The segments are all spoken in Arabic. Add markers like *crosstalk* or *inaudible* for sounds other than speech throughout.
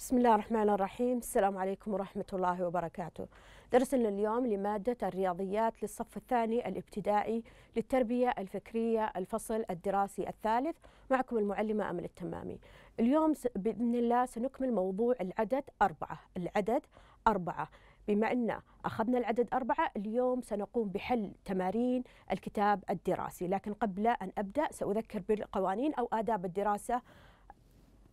بسم الله الرحمن الرحيم السلام عليكم ورحمة الله وبركاته درسنا اليوم لمادة الرياضيات للصف الثاني الابتدائي للتربية الفكرية الفصل الدراسي الثالث معكم المعلمة أمل التمامي اليوم بإذن الله سنكمل موضوع العدد أربعة العدد أربعة بما أن أخذنا العدد أربعة اليوم سنقوم بحل تمارين الكتاب الدراسي لكن قبل أن أبدأ سأذكر بالقوانين أو آداب الدراسة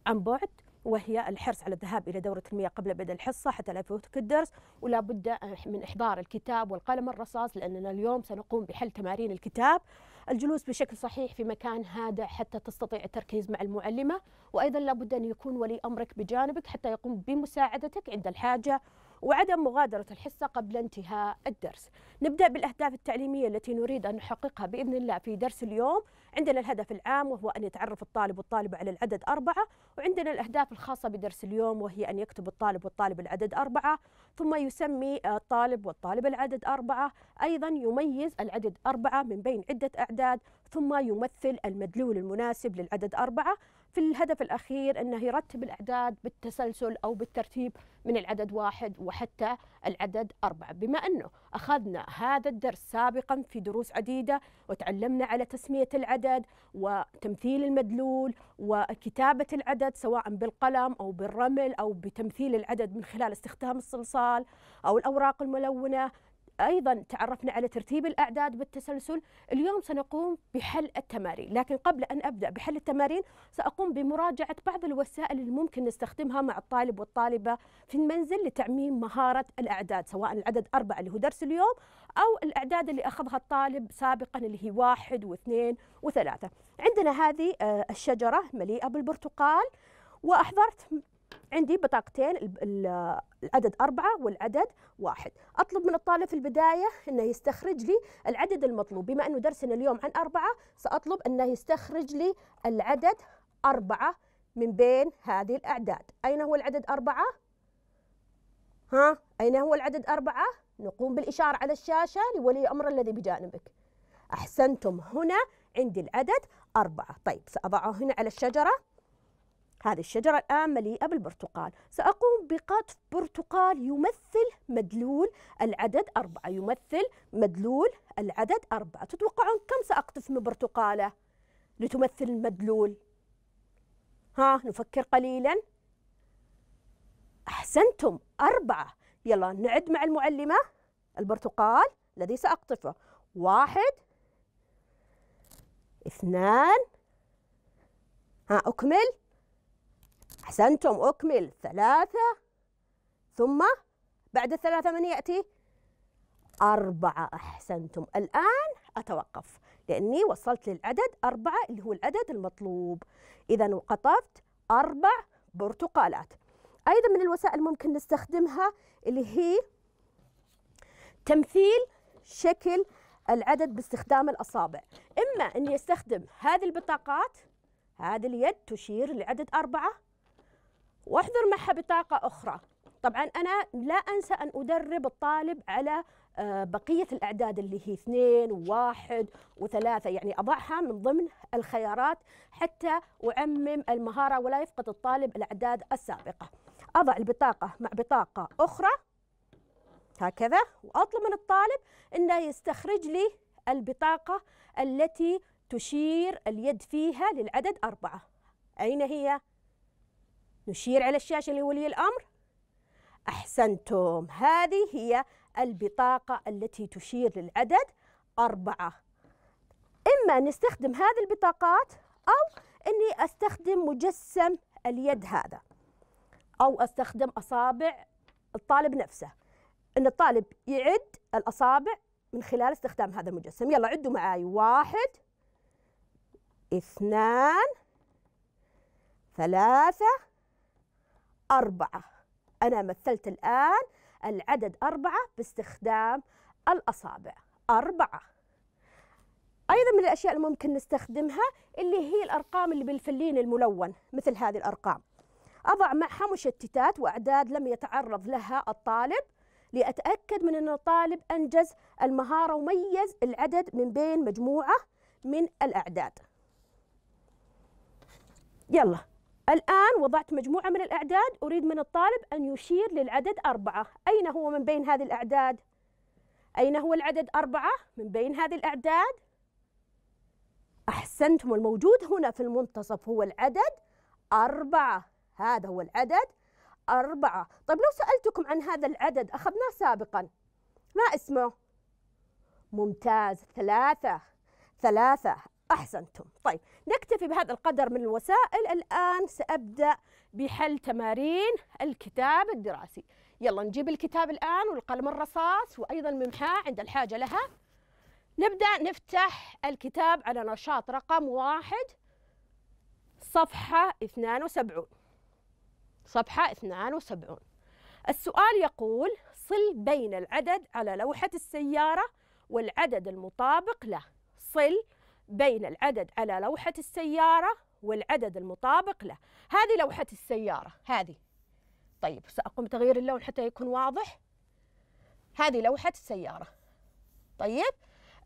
عن بعد وهي الحرص على الذهاب إلى دورة المياه قبل بدء الحصة حتى لا يفوتك الدرس ولا بد من إحضار الكتاب والقلم الرصاص لأننا اليوم سنقوم بحل تمارين الكتاب الجلوس بشكل صحيح في مكان هادئ حتى تستطيع التركيز مع المعلمة وأيضا لابد أن يكون ولي أمرك بجانبك حتى يقوم بمساعدتك عند الحاجة وعدم مغادرة الحصة قبل انتهاء الدرس نبدأ بالأهداف التعليمية التي نريد أن نحققها بإذن الله في درس اليوم عندنا الهدف العام وهو أن يتعرف الطالب والطالبة على العدد أربعة وعندنا الأهداف الخاصة بدرس اليوم وهي أن يكتب الطالب والطالب العدد أربعة ثم يسمي آه، الطالب والطالبة العدد أربعة أيضا يميز العدد أربعة من بين عدة أعداد ثم يمثل المدلول المناسب للعدد أربعة في الهدف الأخير أنه يرتب الأعداد بالتسلسل أو بالترتيب من العدد واحد وحتى العدد أربعة بما أنه أخذنا هذا الدرس سابقا في دروس عديدة وتعلمنا على تسمية العدد وتمثيل المدلول وكتابة العدد سواء بالقلم أو بالرمل أو بتمثيل العدد من خلال استخدام الصلصال أو الأوراق الملونة أيضا تعرفنا على ترتيب الأعداد بالتسلسل اليوم سنقوم بحل التمارين لكن قبل أن أبدأ بحل التمارين سأقوم بمراجعة بعض الوسائل اللي ممكن نستخدمها مع الطالب والطالبة في المنزل لتعميم مهارة الأعداد سواء العدد أربعة اللي هو درس اليوم أو الأعداد اللي أخذها الطالب سابقا اللي هي واحد واثنين وثلاثة عندنا هذه آه، الشجرة مليئة بالبرتقال وأحضرت عندي بطاقتين العدد أربعة والعدد واحد أطلب من الطالب في البداية أنه يستخرج لي العدد المطلوب بما أنه درسنا اليوم عن أربعة سأطلب أنه يستخرج لي العدد أربعة من بين هذه الأعداد أين هو العدد أربعة؟ ها أين هو العدد أربعة؟ نقوم بالإشارة على الشاشة لولي أمر الذي بجانبك أحسنتم هنا عندي العدد أربعة طيب سأضعه هنا على الشجرة هذه الشجرة الآن مليئة بالبرتقال سأقوم بقطف برتقال يمثل مدلول العدد أربعة يمثل مدلول العدد أربعة تتوقعون كم سأقطف من برتقالة لتمثل المدلول ها نفكر قليلا أحسنتم أربعة يلا نعد مع المعلمة البرتقال الذي سأقطفه واحد اثنان ها أكمل أحسنتم أكمل ثلاثة ثم بعد الثلاثة من يأتي أربعة أحسنتم الآن أتوقف لأني وصلت للعدد أربعة اللي هو العدد المطلوب إذا قطفت أربع برتقالات أيضا من الوسائل ممكن نستخدمها اللي هي تمثيل شكل العدد باستخدام الأصابع إما أني أستخدم هذه البطاقات هذه اليد تشير لعدد أربعة واحضر معها بطاقه اخرى طبعا انا لا انسى ان ادرب الطالب على آه، بقية الأعداد اللي هي اثنين وواحد وثلاثة يعني أضعها من ضمن الخيارات حتى أعمم المهارة ولا يفقد الطالب الأعداد السابقة أضع البطاقة مع بطاقة أخرى هكذا وأطلب من الطالب أنه يستخرج لي البطاقة التي تشير اليد فيها للعدد أربعة أين هي؟ نشير على الشاشة لولي الأمر أحسنتم هذه هي البطاقة التي تشير للعدد أربعة إما نستخدم هذه البطاقات أو أني أستخدم مجسم اليد هذا أو أستخدم أصابع الطالب نفسه أن الطالب يعد الأصابع من خلال استخدام هذا المجسم يلا عدوا معاي واحد اثنان ثلاثة أربعة أنا مثلت الآن العدد أربعة باستخدام الأصابع أربعة أيضا من الأشياء اللي ممكن نستخدمها اللي هي الأرقام اللي بالفلين الملون مثل هذه الأرقام أضع معها مشتتات وأعداد لم يتعرض لها الطالب لأتأكد من أن الطالب أنجز المهارة وميز العدد من بين مجموعة من الأعداد يلا الآن وضعت مجموعة من الأعداد أريد من الطالب أن يشير للعدد أربعة أين هو من بين هذه الأعداد؟ أين هو العدد أربعة من بين هذه الأعداد؟ أحسنتم الموجود هنا في المنتصف هو العدد أربعة هذا هو العدد أربعة طيب لو سألتكم عن هذا العدد أخذناه سابقا ما اسمه؟ ممتاز ثلاثة ثلاثة أحسنتم طيب نكتفي بهذا القدر من الوسائل الآن سأبدأ بحل تمارين الكتاب الدراسي يلا نجيب الكتاب الآن والقلم الرصاص وأيضا الممحاة عند الحاجة لها نبدأ نفتح الكتاب على نشاط رقم واحد صفحة 72 صفحة 72 السؤال يقول صل بين العدد على لوحة السيارة والعدد المطابق له صل بين العدد على لوحة السيارة والعدد المطابق له هذه لوحة السيارة هذه طيب سأقوم بتغيير اللون حتى يكون واضح هذه لوحة السيارة طيب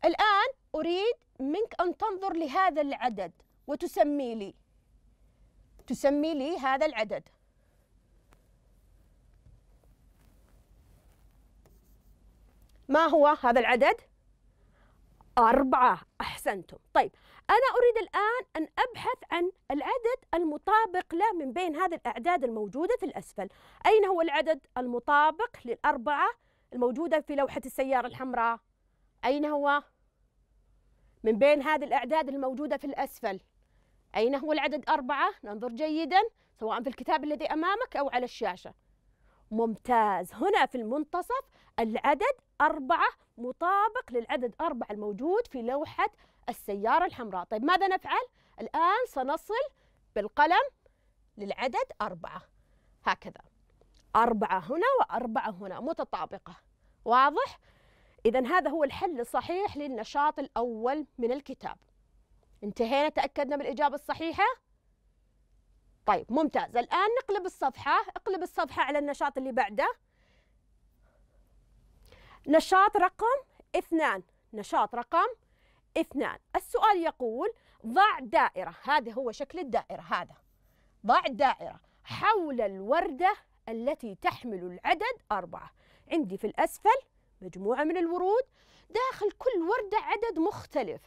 الآن أريد منك أن تنظر لهذا العدد وتسمي لي تسمي لي هذا العدد ما هو هذا العدد؟ أربعة أحسنتم طيب أنا أريد الآن أن أبحث عن العدد المطابق له من بين هذه الأعداد الموجودة في الأسفل أين هو العدد المطابق للأربعة الموجودة في لوحة السيارة الحمراء أين هو من بين هذه الأعداد الموجودة في الأسفل أين هو العدد أربعة ننظر جيدا سواء في الكتاب الذي أمامك أو على الشاشة ممتاز هنا في المنتصف العدد أربعة مطابق للعدد أربعة الموجود في لوحة السيارة الحمراء طيب ماذا نفعل؟ الآن سنصل بالقلم للعدد أربعة هكذا أربعة هنا وأربعة هنا متطابقة واضح؟ إذا هذا هو الحل الصحيح للنشاط الأول من الكتاب انتهينا تأكدنا من الإجابة الصحيحة؟ طيب ممتاز الآن نقلب الصفحة اقلب الصفحة على النشاط اللي بعده نشاط رقم اثنان نشاط رقم اثنان السؤال يقول ضع دائرة هذا هو شكل الدائرة هذا ضع دائرة حول الوردة التي تحمل العدد أربعة عندي في الأسفل مجموعة من الورود داخل كل وردة عدد مختلف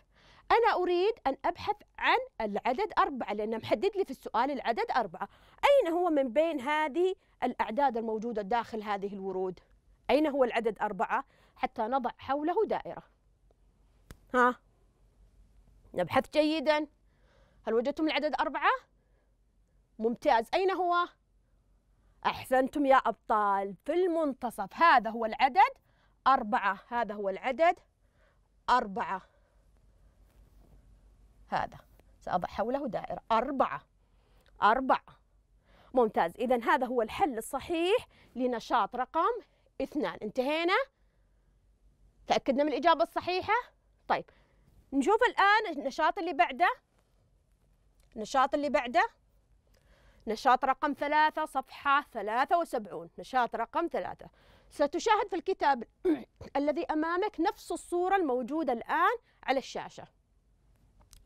أنا أريد أن أبحث عن العدد أربعة لأن محدد لي في السؤال العدد أربعة أين هو من بين هذه الأعداد الموجودة داخل هذه الورود؟ أين هو العدد أربعة حتى نضع حوله دائرة ها نبحث جيدا هل وجدتم العدد أربعة؟ ممتاز أين هو؟ أحسنتم يا أبطال في المنتصف هذا هو العدد أربعة هذا هو العدد أربعة هذا سأضع حوله دائرة أربعة أربعة ممتاز إذا هذا هو الحل الصحيح لنشاط رقم اثنان انتهينا تأكدنا من الإجابة الصحيحة طيب نشوف الآن النشاط اللي بعده النشاط اللي بعده نشاط رقم ثلاثة صفحة ثلاثة وسبعون نشاط رقم ثلاثة ستشاهد في الكتاب *clears throat* الذي أمامك نفس الصورة الموجودة الآن على الشاشة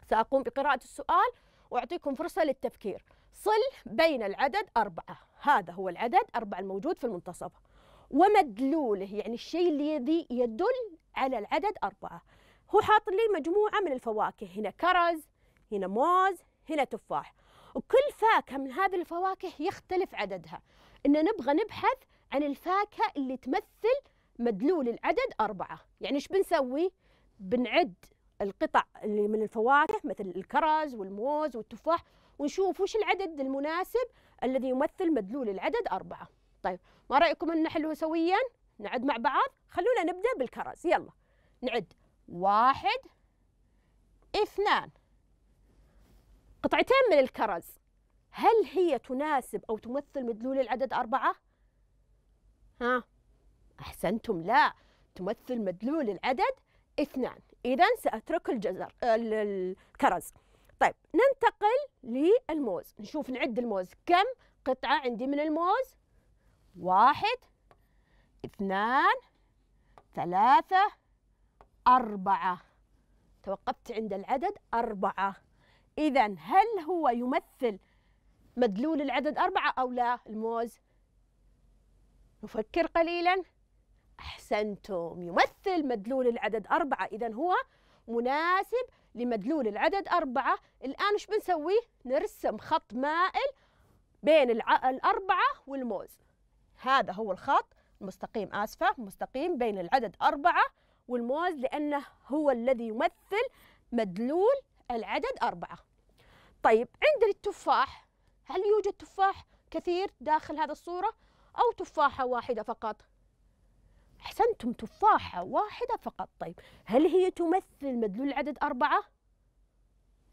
سأقوم بقراءة السؤال وأعطيكم فرصة للتفكير صل بين العدد أربعة هذا هو العدد أربعة الموجود في المنتصف ومدلوله يعني الشيء الذي يدل على العدد أربعة هو حاط لي مجموعة من الفواكه هنا كرز هنا موز هنا تفاح وكل فاكهة من هذه الفواكه يختلف عددها إن نبغى نبحث عن الفاكهة اللي تمثل مدلول العدد أربعة يعني إيش بنسوي؟ بنعد القطع اللي من الفواكه مثل الكرز والموز والتفاح ونشوف وش العدد المناسب الذي يمثل مدلول العدد أربعة طيب ما رايكم ان نحله سويا نعد مع بعض خلونا نبدا بالكرز يلا نعد واحد اثنان قطعتين من الكرز هل هي تناسب أو تمثل مدلول العدد أربعة؟ ها أحسنتم لا تمثل مدلول العدد اثنان إذا سأترك الجزر الكرز طيب ننتقل للموز نشوف نعد الموز كم قطعة عندي من الموز واحد اثنان ثلاثة أربعة توقفت عند العدد أربعة إذا هل هو يمثل مدلول العدد أربعة أو لا الموز نفكر قليلا أحسنتم يمثل مدلول العدد أربعة إذا هو مناسب لمدلول العدد أربعة الآن إيش بنسوي نرسم خط مائل بين الأربعة والموز هذا هو الخط المستقيم آسفة مستقيم بين العدد أربعة والموز لأنه هو الذي يمثل مدلول العدد أربعة طيب عندنا التفاح هل يوجد تفاح كثير داخل هذه الصورة أو تفاحة واحدة فقط؟ أحسنتم تفاحة واحدة فقط طيب هل هي تمثل مدلول العدد أربعة؟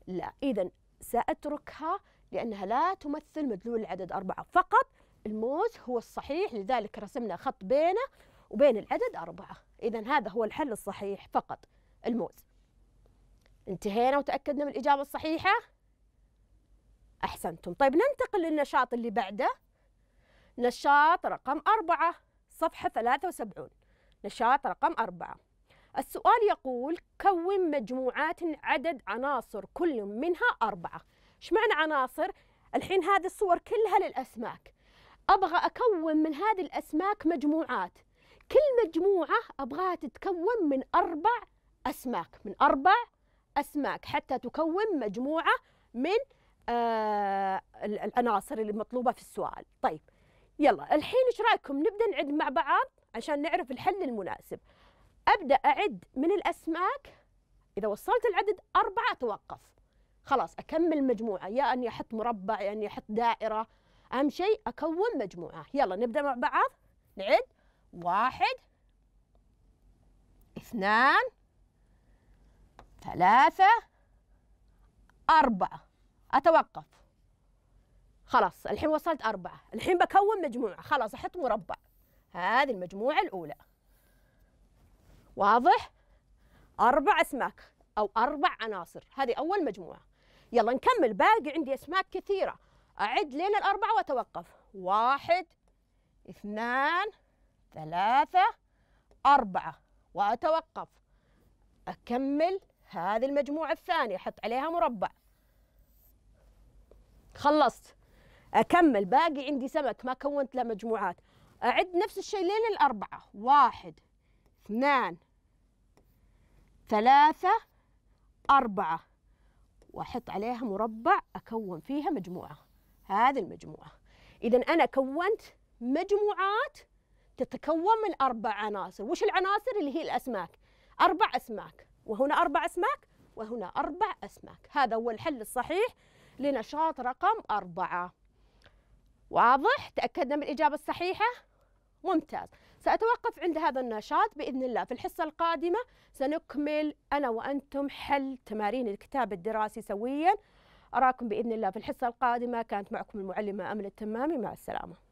لا إذا سأتركها لأنها لا تمثل مدلول العدد أربعة فقط الموز هو الصحيح لذلك رسمنا خط بينه وبين العدد أربعة إذا هذا هو الحل الصحيح فقط الموز انتهينا وتأكدنا من الإجابة الصحيحة أحسنتم طيب ننتقل للنشاط اللي بعده نشاط رقم أربعة صفحة 73 نشاط رقم أربعة السؤال يقول كون مجموعات عدد عناصر كل منها أربعة إيش معنى عناصر؟ الحين هذه الصور كلها للأسماك ابغى اكون من هذه الاسماك مجموعات كل مجموعه ابغاها تتكون من اربع اسماك من اربع اسماك حتى تكون مجموعه من آه العناصر المطلوبه في السؤال طيب يلا الحين ايش رايكم نبدا نعد مع بعض عشان نعرف الحل المناسب ابدا اعد من الاسماك اذا وصلت العدد اربعه اتوقف خلاص اكمل مجموعه يا اني احط مربع يا اني احط دائره أهم شيء أكون مجموعة يلا نبدأ مع بعض نعد واحد اثنان ثلاثة أربعة أتوقف خلاص الحين وصلت أربعة الحين بكون مجموعة خلاص أحط مربع هذه المجموعة الأولى واضح أربع أسماك أو أربع عناصر هذه أول مجموعة يلا نكمل باقي عندي أسماك كثيرة أعد لين الأربعة وأتوقف واحد اثنان ثلاثة أربعة وأتوقف أكمل هذه المجموعة الثانية أحط عليها مربع خلصت أكمل باقي عندي سمك ما كونت له مجموعات أعد نفس الشيء لين الأربعة واحد اثنان ثلاثة أربعة وأحط عليها مربع أكون فيها مجموعة هذه المجموعة إذا أنا كونت مجموعات تتكون من أربع عناصر وش العناصر اللي هي الأسماك أربع أسماك وهنا أربع أسماك وهنا أربع أسماك هذا هو الحل الصحيح لنشاط رقم أربعة واضح تأكدنا من الإجابة الصحيحة ممتاز سأتوقف عند هذا النشاط بإذن الله في الحصة القادمة سنكمل أنا وأنتم حل تمارين الكتاب الدراسي سوياً أراكم بإذن الله في الحصة القادمة كانت معكم المعلمة أمل التمامي مع السلامة